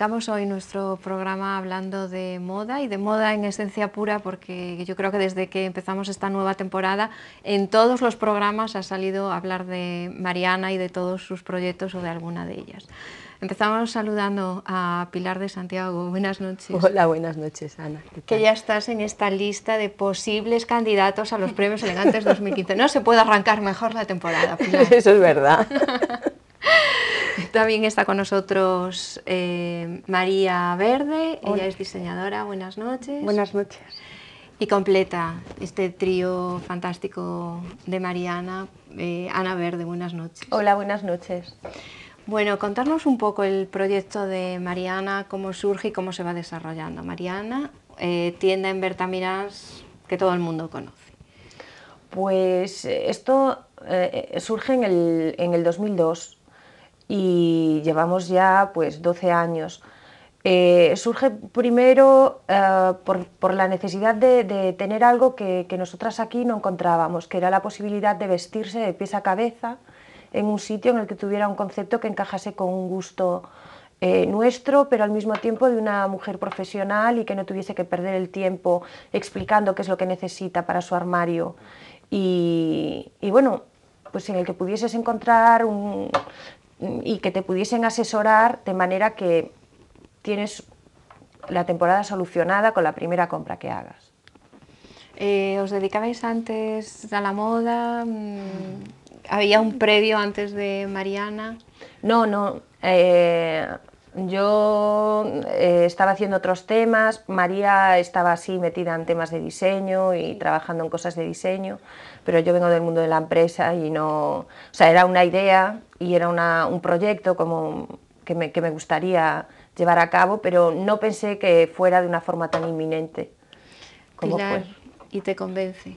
Arrancamos hoy nuestro programa hablando de moda y de moda en esencia pura porque yo creo que desde que empezamos esta nueva temporada en todos los programas ha salido a hablar de Mariana y de todos sus proyectos o de alguna de ellas. Empezamos saludando a Pilar de Santiago. Buenas noches. Hola, buenas noches, Ana. Que ya estás en esta lista de posibles candidatos a los Premios Elegantes 2015. No se puede arrancar mejor la temporada, Pilar. Eso es verdad. También está con nosotros eh, María Verde, ella es diseñadora, buenas noches. Buenas noches. Y completa este trío fantástico de Mariana, eh, Ana Verde, buenas noches. Hola, buenas noches. Bueno, contarnos un poco el proyecto de Mariana, cómo surge y cómo se va desarrollando. Mariana, eh, tienda en Bertamirás que todo el mundo conoce. Pues esto surge en el 2002 y llevamos ya pues 12 años. Eh, surge primero eh, por, la necesidad de, tener algo que, nosotras aquí no encontrábamos, que era la posibilidad de vestirse de pies a cabeza en un sitio en el que tuviera un concepto que encajase con un gusto eh, nuestro, pero al mismo tiempo de una mujer profesional y que no tuviese que perder el tiempo explicando qué es lo que necesita para su armario. Y, y bueno, pues en el que pudieses encontrar un, y que te pudiesen asesorar de manera que tienes la temporada solucionada con la primera compra que hagas. Eh, ¿Os dedicabais antes a la moda? Mm, ¿Había un previo antes de Mariana? No, no. Eh, yo eh, estaba haciendo otros temas, María estaba así metida en temas de diseño y trabajando en cosas de diseño pero yo vengo del mundo de la empresa y no, o sea, era una idea y era una, un proyecto como que me, gustaría llevar a cabo, pero no pensé que fuera de una forma tan inminente. ¿y te convence?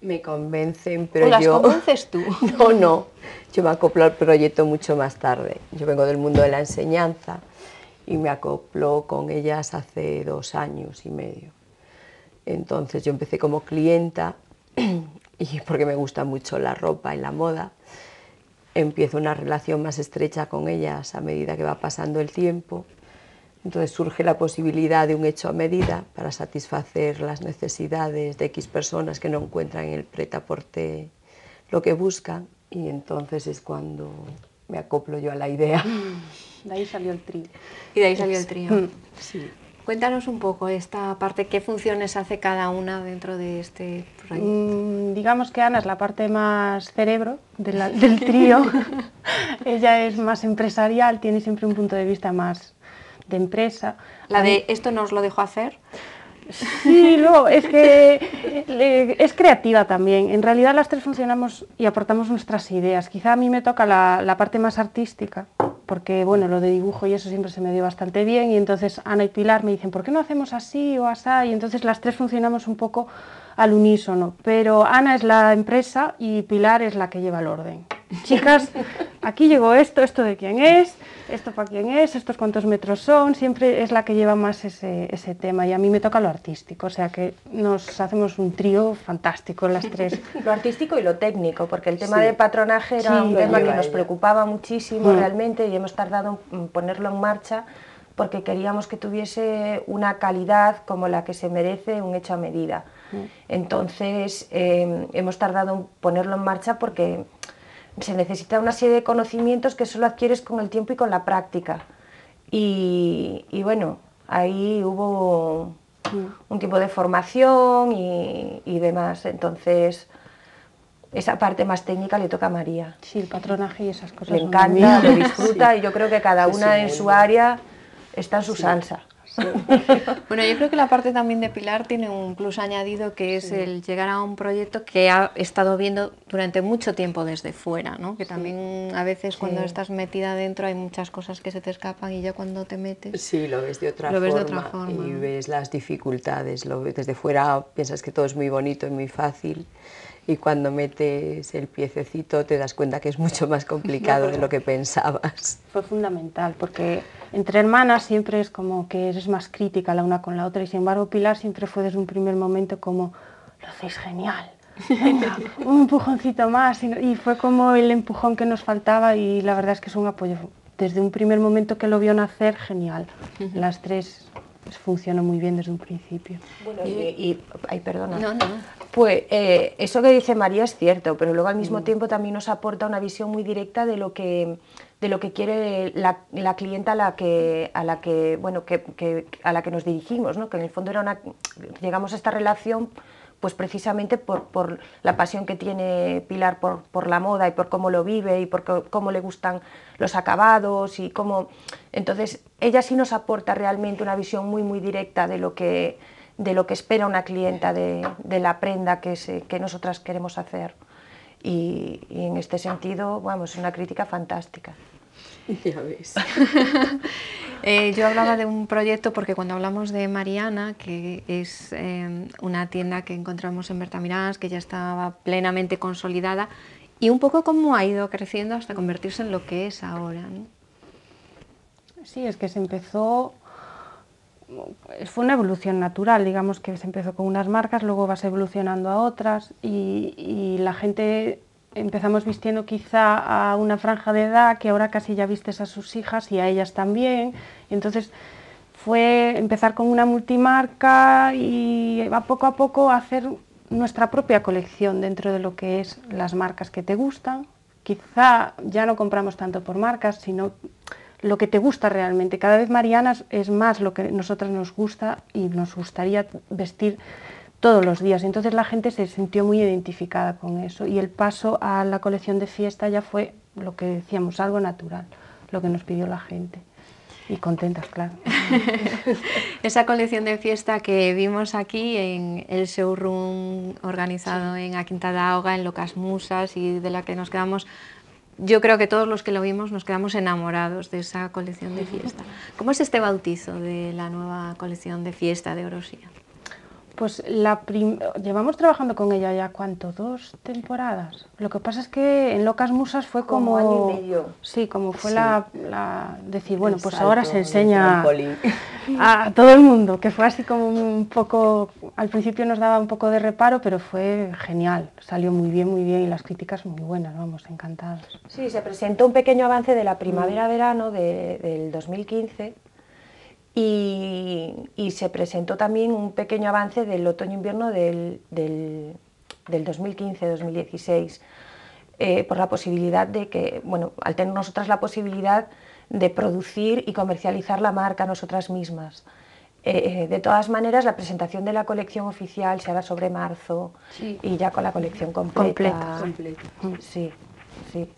Me convencen, pero yo las convences tú? No, no, yo me acoplo al proyecto mucho más tarde. Yo vengo del mundo de la enseñanza y me acoplo con ellas hace dos años y medio. Entonces yo empecé como clienta y porque me gusta mucho la ropa y la moda, empiezo una relación más estrecha con ellas a medida que va pasando el tiempo. Entonces surge la posibilidad de un hecho a medida para satisfacer las necesidades de X personas que no encuentran en el pretaporte lo que buscan y entonces es cuando me acoplo yo a la idea. Mm, de ahí salió el trío. Y de ahí salió el tri Sí. Cuéntanos un poco esta parte, qué funciones hace cada una dentro de este proyecto. Mm, digamos que Ana es la parte más cerebro del trío. Ella es más empresarial, tiene siempre un punto de vista más de empresa. ¿La de esto nos lo dejó hacer? Sí, no, es que es creativa también. En realidad las tres funcionamos y aportamos nuestras ideas. Quizá a mí me toca la, la parte más artística, porque bueno, lo de dibujo y eso siempre se me dio bastante bien y entonces Ana y Pilar me dicen, ¿por qué no hacemos así o así Y entonces las tres funcionamos un poco al unísono, pero Ana es la empresa y Pilar es la que lleva el orden chicas, aquí llegó esto, esto de quién es, esto para quién es, estos cuántos metros son, siempre es la que lleva más ese, tema y a mí me toca lo artístico, o sea que nos hacemos un trío fantástico las tres. Lo artístico y lo técnico, porque el tema de patronaje era un tema que nos preocupaba muchísimo mm. realmente y hemos tardado en ponerlo en marcha porque queríamos que tuviese una calidad como la que se merece un hecho a medida. Mm. Entonces eh, hemos tardado en ponerlo en marcha porque se necesita una serie de conocimientos que solo adquieres con el tiempo y con la práctica. Y, bueno, ahí hubo un tipo de formación y, demás. Entonces, esa parte más técnica le toca a María. Sí, el patronaje y esas cosas. Le encanta, lo disfruta y yo creo que cada una en su área está en su salsa. bueno, yo creo que la parte también de Pilar tiene un plus añadido que es el llegar a un proyecto que ha estado viendo durante mucho tiempo desde fuera, ¿no? Que también a veces cuando estás metida dentro hay muchas cosas que se te escapan y ya cuando te metes... Sí, lo ves de otra, forma, y ves las dificultades, lo desde fuera piensas que todo es muy bonito y muy fácil y cuando metes el piececito te das cuenta que es mucho más complicado de lo que pensabas. Fue fundamental, porque entre hermanas siempre es como que eres más crítica la una con la otra y sin embargo Pilar siempre fue desde un primer momento como, lo hacéis genial. un empujoncito más y fue como el empujón que nos faltaba y la verdad es que es un apoyo desde un primer momento que lo vio nacer genial las tres funcionó muy bien desde un principio. Bueno, y, y ay, perdona. Pues eh, eso que dice María es cierto, pero luego al mismo mm. tiempo también nos aporta una visión muy directa de lo que, de lo que quiere la, clienta a la que, a la que, bueno, que, a la que nos dirigimos, ¿no? que en el fondo era una, llegamos a esta relación pues precisamente por, la pasión que tiene Pilar por, por, la moda y por cómo lo vive y por cómo le gustan los acabados y cómo... Entonces, ella sí nos aporta realmente una visión muy, muy directa de lo que, de lo que espera una clienta de, de la prenda que, que nosotras queremos hacer. Y, en este sentido, vamos, es una crítica fantástica. Ya ves. Eh, yo hablaba de un proyecto porque cuando hablamos de Mariana, que es eh, una tienda que encontramos en Bertamirás, que ya estaba plenamente consolidada, y un poco cómo ha ido creciendo hasta convertirse en lo que es ahora. Sí, es que se empezó fue una evolución natural, digamos que se empezó con unas marcas, luego vas evolucionando a otras y, la gente empezamos vistiendo quizá a una franja de edad que ahora casi ya vistes a sus hijas y a ellas también. entonces fue empezar con una multimarca y va poco a poco hacer nuestra propia colección dentro de lo que es las marcas que te gustan. Quizá ya no compramos tanto por marcas, sino lo que te gusta realmente. Cada vez Mariana es más lo que nosotras nos gusta y nos gustaría vestir todos los días. Entonces la gente se sintió muy identificada con eso y el paso a la colección de fiesta ya fue lo que decíamos, algo natural, lo que nos pidió la gente. Y contentas, claro. Esa colección de fiesta que vimos aquí en el showroom organizado en Quinta en Aquintadaoga, en Locas Musas y de la que nos quedamos yo creo que todos los que lo vimos nos quedamos enamorados de esa colección de fiesta. ¿Cómo es este bautizo de la nueva colección de fiesta de Orosia? Pues la llevamos trabajando con ella ya cuánto, dos temporadas. Lo que pasa es que en Locas Musas fue como, año y medio. Sí, como fue La, decir, bueno, pues ahora se enseña a, todo el mundo, que fue así como un poco, al principio nos daba un poco de reparo, pero fue genial, salió muy bien, muy bien y las críticas muy buenas, vamos, encantadas. Sí, se presentó un pequeño avance de la primavera-verano de, del 2015 y, se presentó también un pequeño avance del otoño-invierno del, del, 2015-2016 eh, por la posibilidad de que, bueno, al tener nosotras la posibilidad de producir y comercializar la marca nosotras mismas. Eh, eh, de todas maneras, la presentación de la colección oficial se hará sobre marzo y ya con la colección completa. completa. Sí, sí.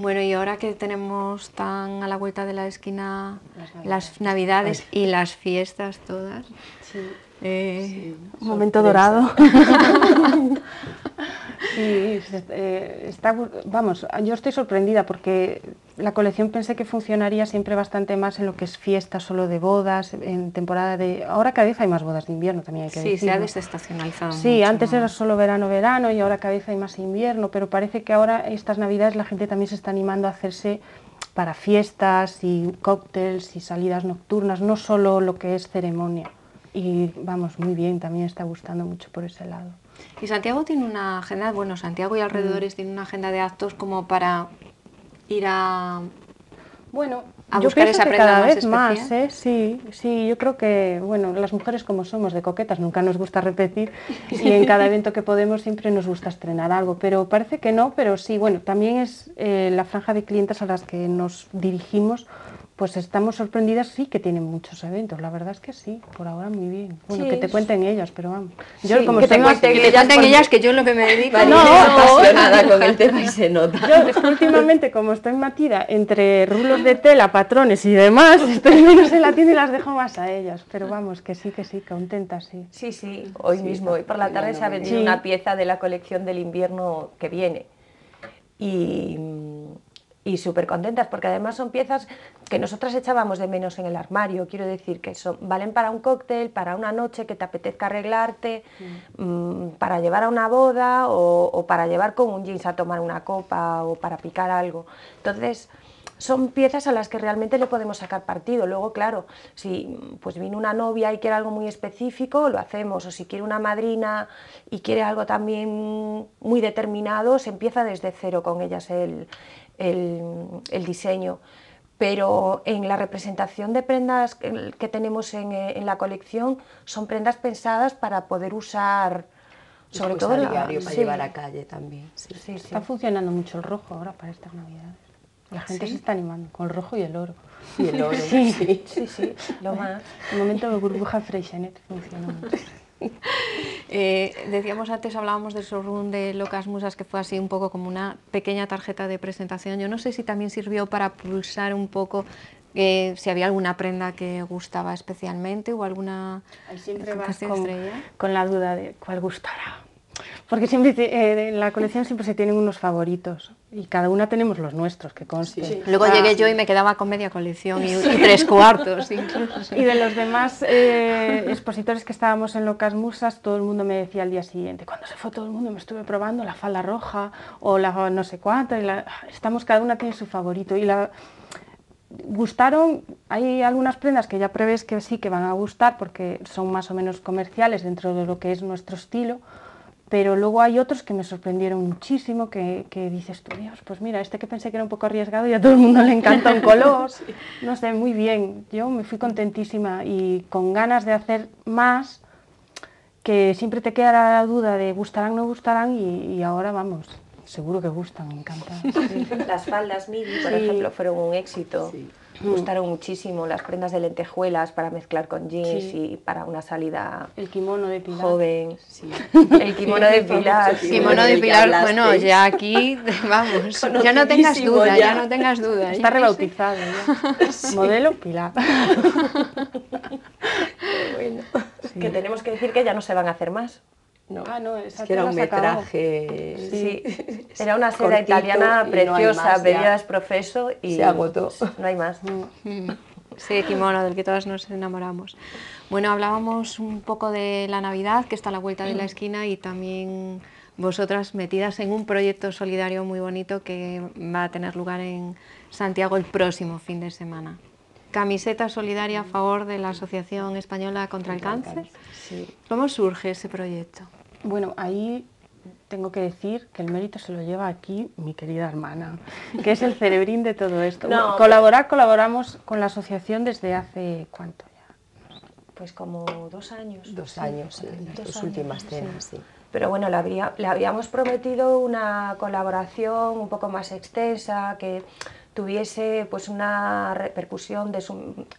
Bueno, y ahora que tenemos tan a la vuelta de la esquina las navidades, y las fiestas todas. Sí. Eh, un momento dorado. Eh, vamos, yo estoy sorprendida porque la colección pensé que funcionaría siempre bastante más en lo que es fiesta solo de bodas, en temporada de... Ahora cada vez hay más bodas de invierno también, hay que Sí, se ha desestacionalizado. Sí, antes era solo verano, verano y ahora cada vez hay más invierno, pero parece que ahora estas navidades la gente también se está animando a hacerse para fiestas y cócteles y salidas nocturnas, no solo lo que es ceremonia. Y vamos, muy bien, también está gustando mucho por ese lado. Y Santiago tiene una agenda, bueno, Santiago y alrededores tiene mm. tienen una agenda de actos como para ir a bueno, a buscar esa cada más vez más, ¿eh? sí, sí, yo creo que, bueno, las mujeres como somos de coquetas, nunca nos gusta repetir y en cada evento que podemos siempre nos gusta estrenar algo, pero parece que no, pero sí, bueno, también es eh, la franja de clientes a las que nos dirigimos pues estamos sorprendidas, sí que tienen muchos eventos, la verdad es que sí, por ahora muy bien. Bueno, que te cuenten ellas, pero vamos. Yo como que, te que que yo lo que me dedico no, no, apasionada con el tema y se nota. Yo últimamente, como estoy matida entre rulos de tela, patrones y demás, estoy menos en la tienda y las dejo más a ellas, pero vamos, que sí, que sí, contenta, sí. Sí, sí, hoy mismo, hoy por la tarde se ha vendido una pieza de la colección del invierno que viene. Y y súper contentas, porque además son piezas que nosotras echábamos de menos en el armario, quiero decir que son, valen para un cóctel, para una noche que te apetezca arreglarte, mm. Mm, para llevar a una boda o, o, para llevar con un jeans a tomar una copa o para picar algo. Entonces, son piezas a las que realmente le podemos sacar partido. Luego, claro, si pues viene una novia y quiere algo muy específico, lo hacemos. O si quiere una madrina y quiere algo también muy determinado, se empieza desde cero con ellas el, el, diseño. Pero en la representación de prendas que tenemos eh, en, la colección son prendas pensadas para poder usar sobre todo el diario para llevar a calle también. Está funcionando mucho el rojo ahora para estas navidades. La ¿Ah, gente se está animando con el rojo y el oro. Y el oro, sí, sí, sí, lo más. De momento burbuja Freixenet funcionó mucho. Eh, decíamos antes, hablábamos del showroom de Locas Musas, que fue así un poco como una pequeña tarjeta de presentación. Yo no sé si también sirvió para pulsar un poco eh, si había alguna prenda que gustaba especialmente o alguna... con, con, la duda de cuál gustará. Porque siempre eh, en la colección siempre se tienen unos favoritos y cada una tenemos los nuestros, que conste. Luego llegué yo y me quedaba con media colección y, tres cuartos Y de los demás eh, expositores que estábamos en Locas Musas, todo el mundo me decía al día siguiente, cuando se fue todo el mundo me estuve probando la falda roja o la no sé cuánto, estamos, cada una tiene su favorito. Y gustaron, hay algunas prendas que ya prevés que sí que van a gustar porque son más o menos comerciales dentro de lo que es nuestro estilo, pero luego hay otros que me sorprendieron muchísimo, que, dices tú, Dios, pues mira, este que pensé que era un poco arriesgado y a todo el mundo le encanta un color, no sé, muy bien, yo me fui contentísima y con ganas de hacer más, que siempre te queda la duda de gustarán, no gustarán y ahora vamos, Seguro que gustan, me encantan. Las faldas midi, por ejemplo, fueron un éxito. Me Gustaron muchísimo las prendas de lentejuelas para mezclar con jeans y para una salida el kimono de Pilar. joven. El kimono de Pilar. El kimono de Pilar, bueno, ya aquí, vamos, ya no tengas duda, ya. no tengas duda. Está rebautizado Modelo Pilar. que tenemos que decir que ya no se van a hacer más. Ah, no, que era un metraje. Sí. Era una seda italiana preciosa, no Profeso y. Se agotó. No hay más. Mm, mm. Sí, kimono, del que todos nos enamoramos. Bueno, hablábamos un poco de la Navidad, que está a la vuelta de la mm. esquina, y también vosotras metidas en un proyecto solidario muy bonito que va a tener lugar en Santiago el próximo fin de semana. Camiseta solidaria a favor de la Asociación Española contra el Cáncer. ¿Cómo surge ese proyecto? Bueno, ahí tengo que decir que el mérito se lo lleva aquí mi querida hermana, que es el cerebrín de todo esto. Colaborar, colaboramos con la asociación desde hace cuánto ya. Pues como dos años. Dos años, sí, las dos, últimas sí. Pero bueno, le, habría, le habíamos prometido una colaboración un poco más extensa, que tuviese pues una repercusión de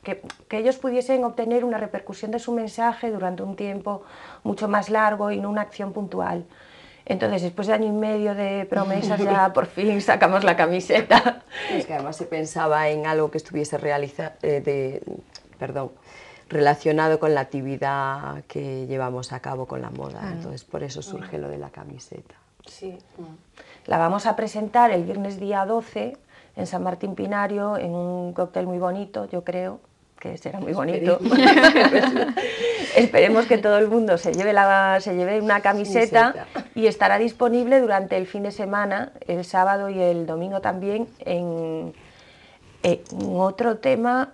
que, ellos pudiesen obtener una repercusión de su mensaje durante un tiempo mucho más largo y no una acción puntual. Entonces, después de año y medio de promesas, ya por fin sacamos la camiseta. Es que además se pensaba en algo que estuviese realiza, eh, de, perdón, relacionado con la actividad que llevamos a cabo con la moda. Entonces, por eso surge lo de la camiseta. Sí. La vamos a presentar el viernes día 12 en San Martín Pinario, en un cóctel muy bonito, yo creo que será muy bonito. Esperemos que todo el mundo se lleve, la, se lleve una camiseta, y estará disponible durante el fin de semana, el sábado y el domingo también, en, en otro tema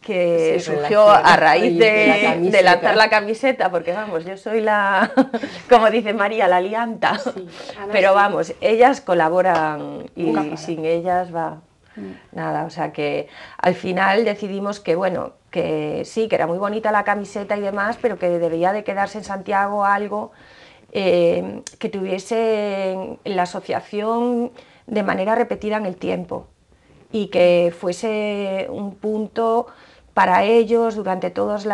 que surgió a raíz de, lanzar la camiseta, porque vamos, yo soy la, como dice María, la alianta. Pero vamos, ellas colaboran y sin ellas va mm. nada. O sea que al final decidimos que, bueno, que sí, que era muy bonita la camiseta y demás, pero que debía de quedarse en Santiago algo eh, que tuviese la asociación de manera repetida en el tiempo y que fuese un punto para ellos durante todos,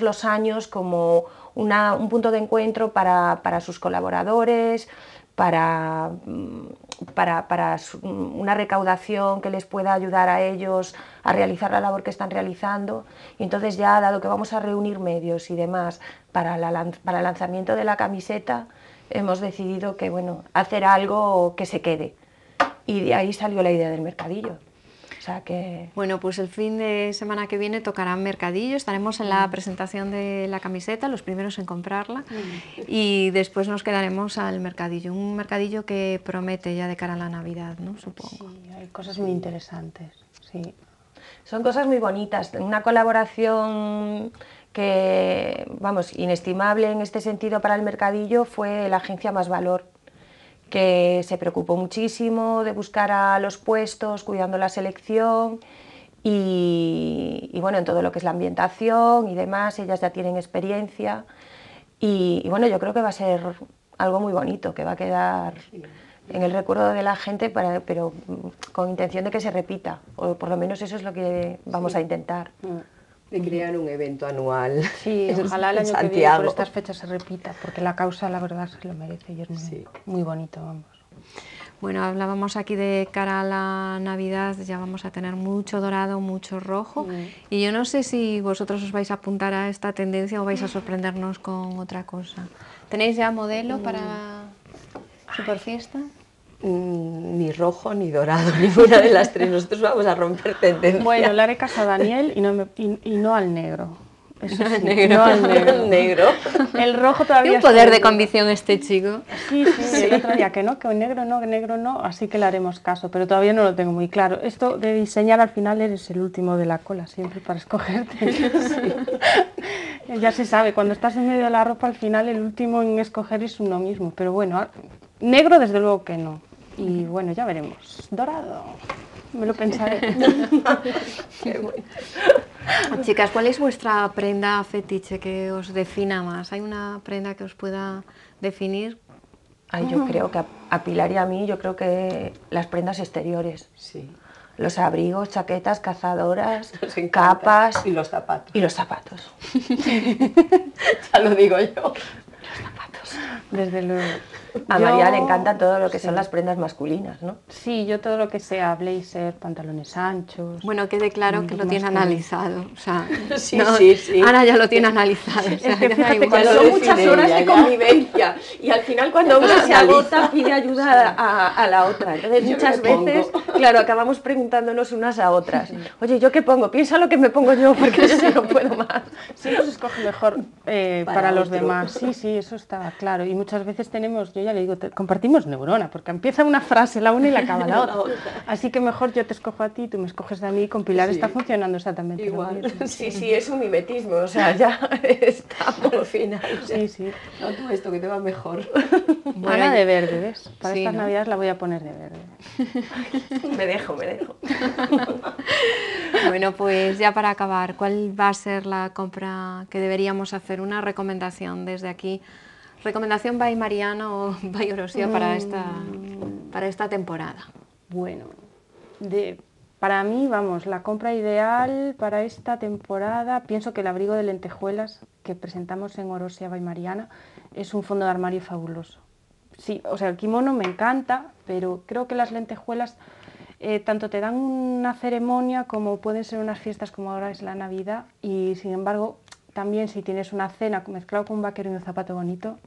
los años como un punto de encuentro para, sus colaboradores, para, mm, mm, una recaudación que les pueda ayudar a ellos a realizar la labor que están realizando. Y entonces ya, dado que vamos a reunir medios y demás para, para el lanzamiento de la camiseta, hemos decidido que, bueno, hacer algo que se quede. Y de ahí salió la idea del mercadillo que... Bueno, pues el fin de semana que viene tocará Mercadillo, estaremos en la mm. presentación de la camiseta, los primeros en comprarla, y después nos quedaremos al mercadillo, un mercadillo que promete ya de cara a la Navidad, ¿no? Supongo. Sí, hay cosas muy interesantes, sí. Son cosas muy bonitas, una colaboración que, vamos, inestimable en este sentido para el mercadillo fue la agencia Más Valor, que se preocupó muchísimo de buscar a los puestos, cuidando la selección y, bueno, en todo lo que es la ambientación y demás, ellas ya tienen experiencia y, bueno, yo creo que va a ser algo muy bonito, que va a quedar en el recuerdo de la gente, pero con intención de que se repita, o por lo menos eso es lo que vamos a intentar. Mm. Y crean un evento anual. Sí, ojalá el año Santiago. que viene por estas fechas se repita, porque la causa la verdad se lo merece y es muy, bonito, vamos. Bueno, hablábamos aquí de cara a la Navidad, ya vamos a tener mucho dorado, mucho rojo. Mm. Y yo no sé si vosotros os vais a apuntar a esta tendencia o vais a sorprendernos con otra cosa. ¿Tenéis ya modelo mm. para Superfiesta? Mm, ni rojo ni dorado, ninguna de las tres. Nosotros vamos a romper tendencia. Bueno, le haré caso a Daniel y no, y, no al negro. Eso negro. El rojo todavía. Tiene un poder de convicción este chico. Sí, sí, que no, que negro no, que negro no, así que le haremos caso, pero todavía no lo tengo muy claro. Esto de diseñar al final eres el último de la cola siempre para escogerte. Ya se sabe, cuando estás en medio de la ropa al final el último en escoger es uno mismo, pero bueno, negro desde luego que no. Y bueno, ya veremos. Dorado. Me lo pensaré. Chicas, ¿cuál es vuestra prenda fetiche que os defina más? ¿Hay una prenda que os pueda definir? Ay, yo creo que a, Pilar y a mí, yo creo que las prendas exteriores. Sí. Los abrigos, chaquetas, cazadoras, capas. Y los zapatos. Y los zapatos. ya lo digo yo. Los zapatos. Desde luego. A María le encanta todo lo que son las prendas masculinas, ¿no? Sí, yo todo lo que sea blazer, pantalones anchos. Bueno, quede claro que lo tiene analizado. O sea, sí, sí, sí. Ana ya lo tiene analizado. es que que son muchas horas de convivencia. Y al final cuando uno se agota pide ayuda a, la otra. Entonces muchas veces, claro, acabamos preguntándonos unas a otras. Oye, ¿yo qué pongo? Piensa lo que me pongo yo porque yo no puedo más. Sí, nos escoge mejor eh, para, los demás. Sí, sí, eso está claro. Y muchas veces tenemos ya le digo, compartimos neurona, porque empieza una frase la una y la acaba la otra. Así que mejor yo te escojo a ti, tú me escoges a mí, compilar Pilar está funcionando exactamente. Igual. Sí, sí, es un mimetismo, o sea, ya está por final. sí, sí. No, tú esto que te va mejor. de verde, ¿ves? Para estas navidades la voy a poner de verde. me dejo, me dejo. bueno, pues ya para acabar, ¿cuál va a ser la compra que deberíamos hacer? Una recomendación desde aquí ¿Recomendación by Mariano o by orosia para, mm. esta, para esta temporada? Bueno, para mí, vamos, la compra ideal para esta temporada, pienso que el abrigo de lentejuelas que presentamos en Orosia bai Mariana es un fondo de armario fabuloso. Sí, o sea, el kimono me encanta, pero creo que las lentejuelas eh, tanto te dan una ceremonia como pueden ser unas fiestas como ahora es la Navidad y sin embargo también si tienes una cena mezclado con un vaquero y un zapato bonito,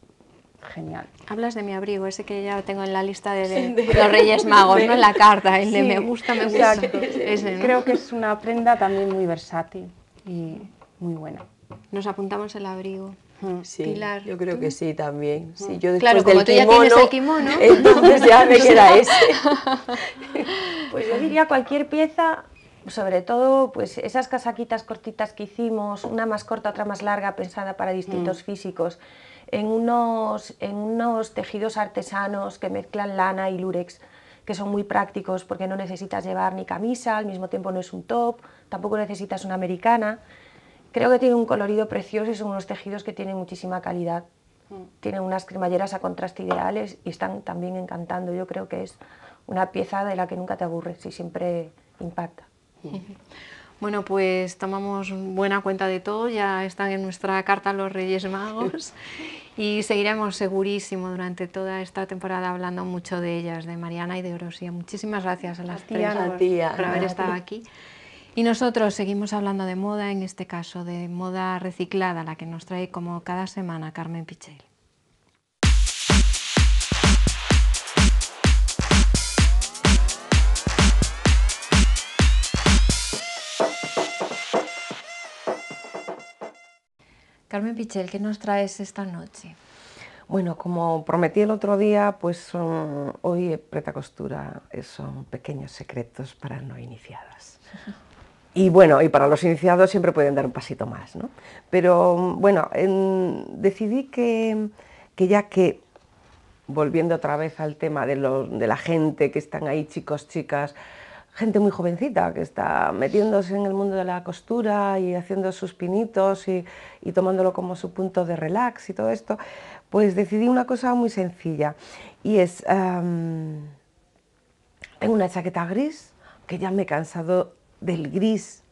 Genial. Hablas de mi abrigo, ese que ya tengo en la lista de, los Reyes Magos, ¿no? En La carta, el de me gusta, me gusta. Creo que es una prenda también muy versátil y muy buena. Nos apuntamos el abrigo. Hmm. Sí, Pilar, yo creo que sí también. Hmm. yo después del kimono, entonces ya me queda ese. pues yo diría cualquier pieza sobre todo pues esas casaquitas cortitas que hicimos, una más corta, otra más larga, pensada para distintos hmm. físicos, en unos, tejidos artesanos que mezclan lana y lurex, que son muy prácticos porque no necesitas llevar ni camisa, al mismo tiempo no es un top, tampoco necesitas una americana. Creo que tiene un colorido precioso y son unos tejidos que tienen muchísima calidad. Mm. Tienen unas cremalleras a contraste ideales y están también encantando. Yo creo que es una pieza de la que nunca te aburres y siempre impacta. Mm. Bueno, pues tomamos buena cuenta de todo, ya están en nuestra carta los Reyes Magos y seguiremos segurísimo durante toda esta temporada hablando mucho de ellas, de Mariana y de Orosia. Muchísimas gracias a las tías por haber estado aquí. Y nosotros seguimos hablando de moda, en este caso de moda reciclada, la que nos trae como cada semana Carmen Pichel. Carmen Pichel, ¿qué nos traes esta noche? Bueno, como prometí el otro día, pues um, hoy Preta Costura son pequeños secretos para no iniciadas. Y bueno, y para los iniciados siempre pueden dar un pasito más, ¿no? Pero um, bueno, em, decidí que, ya que, volviendo otra vez al tema de, de la gente que están ahí, chicos, chicas, gente muy jovencita que está metiéndose en el mundo de la costura y haciendo sus pinitos y, tomándolo como su punto de relax y todo esto, pues decidí una cosa muy sencilla y es, tengo una chaqueta gris que ya me he cansado del gris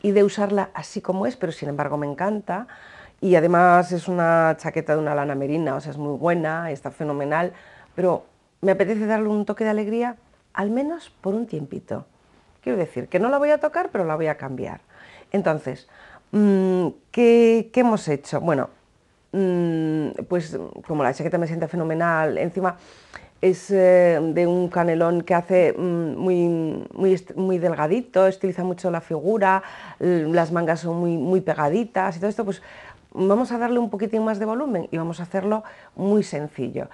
y de usarla así como es, pero sin embargo me encanta y además es una chaqueta de una lana merina, o sea, es muy buena, está fenomenal, pero me apetece darle un toque de alegría al menos por un tiempito. Quiero decir, que no la voy a tocar, pero la voy a cambiar. Entonces, mm, ¿qué, hemos hecho? Bueno, mm, pues como la chaqueta me sienta fenomenal, encima es eh, de un canelón que hace mm, muy, muy, delgadito, estiliza mucho la figura, las mangas son muy, muy pegaditas y todo esto, pues vamos a darle un poquitín más de volumen y vamos a hacerlo muy sencillo.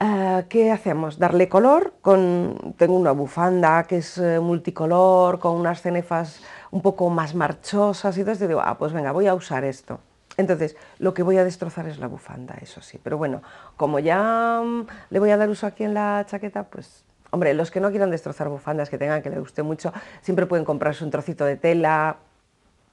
Eh, ¿Qué hacemos? Darle color con... Tengo una bufanda que es eh, multicolor, con unas cenefas un poco más marchosas y entonces digo, ah, pues venga, voy a usar esto. Entonces, lo que voy a destrozar es la bufanda, eso sí. Pero bueno, como ya mm, le voy a dar uso aquí en la chaqueta, pues Hombre, los que no quieran destrozar bufandas que tengan que les guste mucho, siempre pueden comprarse un trocito de tela.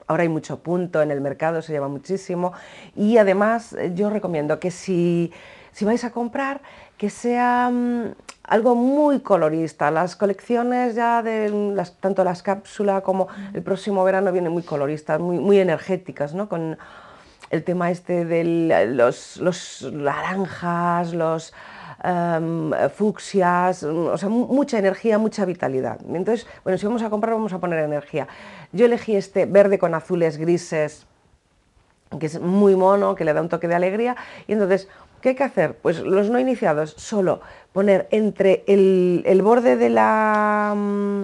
Ahora hay mucho punto en el mercado, se lleva muchísimo. Y además eh, yo recomiendo que si si vais a comprar, que sea mm, algo muy colorista. Las colecciones ya de mm, tanto las cápsulas como el próximo verano vienen muy coloristas, muy, muy energéticas, ¿no? Con el tema este de los, los naranjas, los em, fucsias, o sea, mucha energía, mucha vitalidad. Entonces, bueno, si vamos a comprar vamos a poner energía. Yo elegí este verde con azules grises, que es muy mono, que le da un toque de alegría, y entonces ¿Qué hay que hacer? Pues los no iniciados, solo poner entre el, borde de la, mm,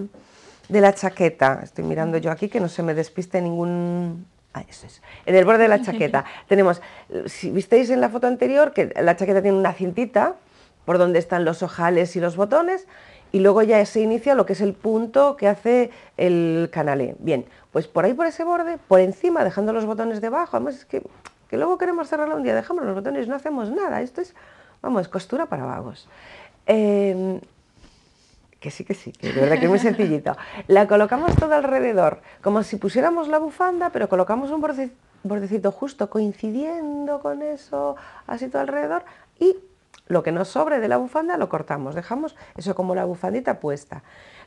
de la chaqueta, estoy mirando yo aquí que no se me despiste ningún Ah, eso es. En el borde de la chaqueta tenemos, si visteis en la foto anterior, que la chaqueta tiene una cintita por donde están los ojales y los botones, y luego ya se inicia lo que es el punto que hace el canalé. Bien, pues por ahí, por ese borde, por encima, dejando los botones debajo, además es que que luego queremos cerrarla un día, dejamos los botones, no hacemos nada. Esto es, vamos, costura para vagos. Em, que sí, que sí, que es verdad que es muy sencillito. La colocamos todo alrededor, como si pusiéramos la bufanda, pero colocamos un bordecito justo coincidiendo con eso, así todo alrededor, y lo que nos sobre de la bufanda lo cortamos, dejamos eso como la bufandita puesta.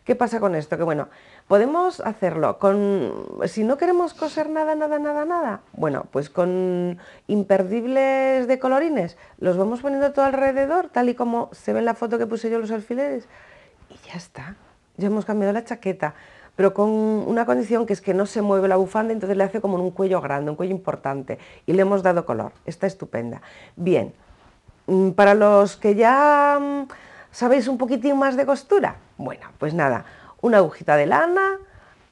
¿Qué pasa con esto? Que bueno, podemos hacerlo con, si no queremos coser nada, nada, nada, nada, bueno, pues con imperdibles de colorines, los vamos poniendo todo alrededor, tal y como se ve en la foto que puse yo los alfileres, y ya está, ya hemos cambiado la chaqueta, pero con una condición que es que no se mueve la bufanda, entonces le hace como un cuello grande, un cuello importante, y le hemos dado color, está estupenda. Bien, mm, para los que ya mm, sabéis un poquitín más de costura, bueno, pues nada, una agujita de lana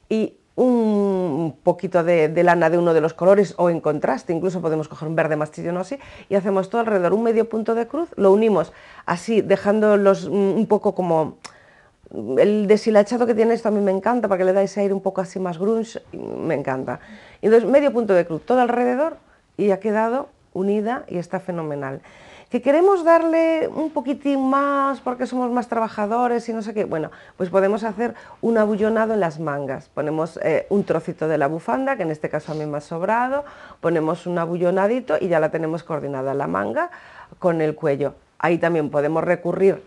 y un poquito de, lana de uno de los colores o en contraste, incluso podemos coger un verde más así y hacemos todo alrededor un medio punto de cruz, lo unimos así, dejándolos mm, un poco como... Mm, el deshilachado que tiene esto a mí me encanta porque le da ese aire un poco así más grunge, me encanta. Entonces medio punto de cruz todo alrededor y ha quedado unida y está fenomenal que queremos darle un poquitín más porque somos más trabajadores y no sé qué. Bueno, pues podemos hacer un abullonado en las mangas. Ponemos eh, un trocito de la bufanda, que en este caso a mí me ha sobrado, ponemos un abullonadito y ya la tenemos coordinada la manga con el cuello. Ahí también podemos recurrir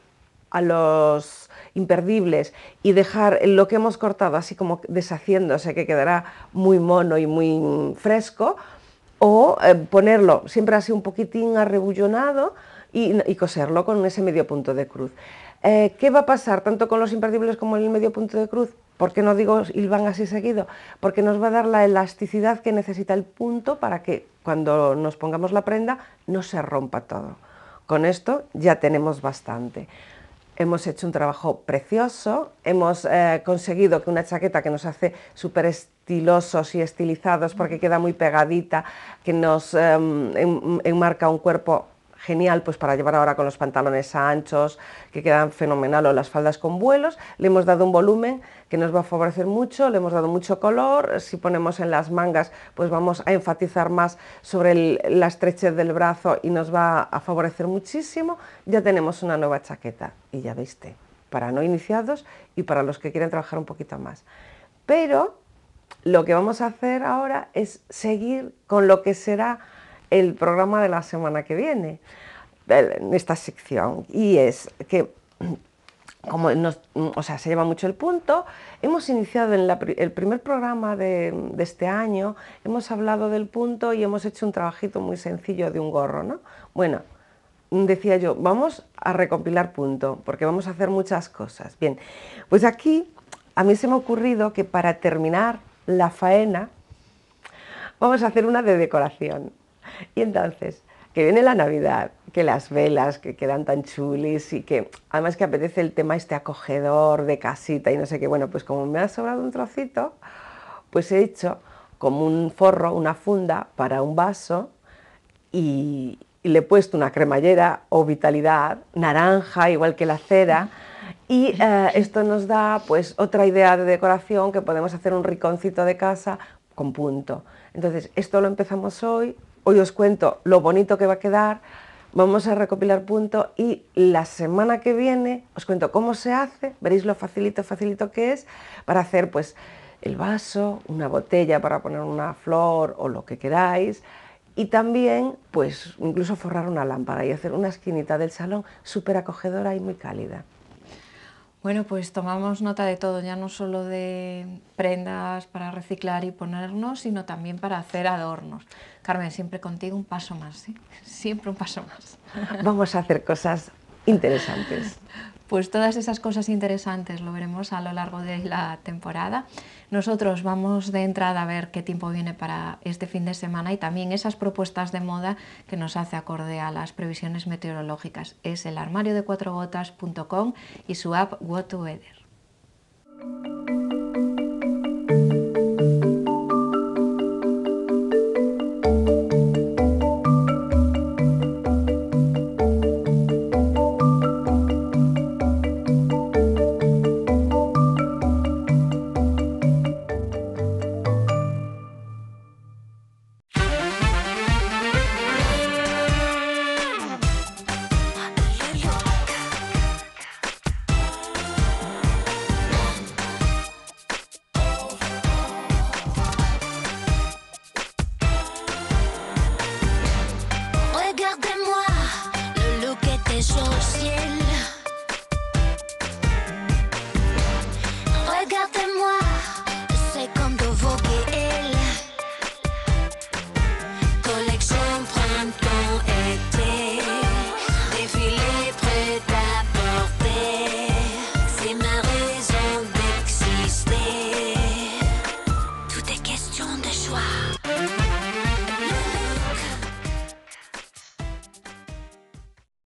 a los imperdibles y dejar lo que hemos cortado así como deshaciéndose, que quedará muy mono y muy fresco, o eh, ponerlo siempre así un poquitín arrebullonado y, coserlo con ese medio punto de cruz. Eh, ¿Qué va a pasar tanto con los imperdibles como el medio punto de cruz? ¿Por qué no digo van así seguido? Porque nos va a dar la elasticidad que necesita el punto para que cuando nos pongamos la prenda no se rompa todo. Con esto ya tenemos bastante. Hemos hecho un trabajo precioso, hemos eh, conseguido que una chaqueta que nos hace súper estilosos y estilizados porque queda muy pegadita, que nos em, enmarca un cuerpo genial pues para llevar ahora con los pantalones anchos que quedan fenomenal o las faldas con vuelos le hemos dado un volumen que nos va a favorecer mucho le hemos dado mucho color si ponemos en las mangas pues vamos a enfatizar más sobre la estrechez del brazo y nos va a favorecer muchísimo ya tenemos una nueva chaqueta y ya viste para no iniciados y para los que quieren trabajar un poquito más pero lo que vamos a hacer ahora es seguir con lo que será el programa de la semana que viene, en esta sección. Y es que, como o sea, se lleva mucho el punto, hemos iniciado en el primer programa de, este año, hemos hablado del punto y hemos hecho un trabajito muy sencillo de un gorro, ¿no? Bueno, decía yo, vamos a recopilar punto, porque vamos a hacer muchas cosas. Bien, pues aquí a mí se me ha ocurrido que para terminar la faena, vamos a hacer una de decoración. Y entonces, que viene la Navidad, que las velas que quedan tan chulis y que además que apetece el tema este acogedor de casita y no sé qué, bueno, pues como me ha sobrado un trocito, pues he hecho como un forro, una funda para un vaso y, y le he puesto una cremallera o vitalidad naranja, igual que la cera y eh, esto nos da pues otra idea de decoración que podemos hacer un riconcito de casa con punto. Entonces, esto lo empezamos hoy. Hoy os cuento lo bonito que va a quedar. Vamos a recopilar punto y la semana que viene os cuento cómo se hace. Veréis lo facilito, facilito que es para hacer pues el vaso, una botella para poner una flor o lo que queráis. Y también, pues, incluso forrar una lámpara y hacer una esquinita del salón súper acogedora y muy cálida. Bueno, pues tomamos nota de todo, ya no solo de prendas para reciclar y ponernos, sino también para hacer adornos. Carmen, siempre contigo un paso más, ¿sí? ¿eh? siempre un paso más. Vamos a hacer cosas interesantes pues todas esas cosas interesantes lo veremos a lo largo de la temporada. Nosotros vamos de entrada a ver qué tiempo viene para este fin de semana y también esas propuestas de moda que nos hace acorde a las previsiones meteorológicas. Es el armario de cuatro y su app What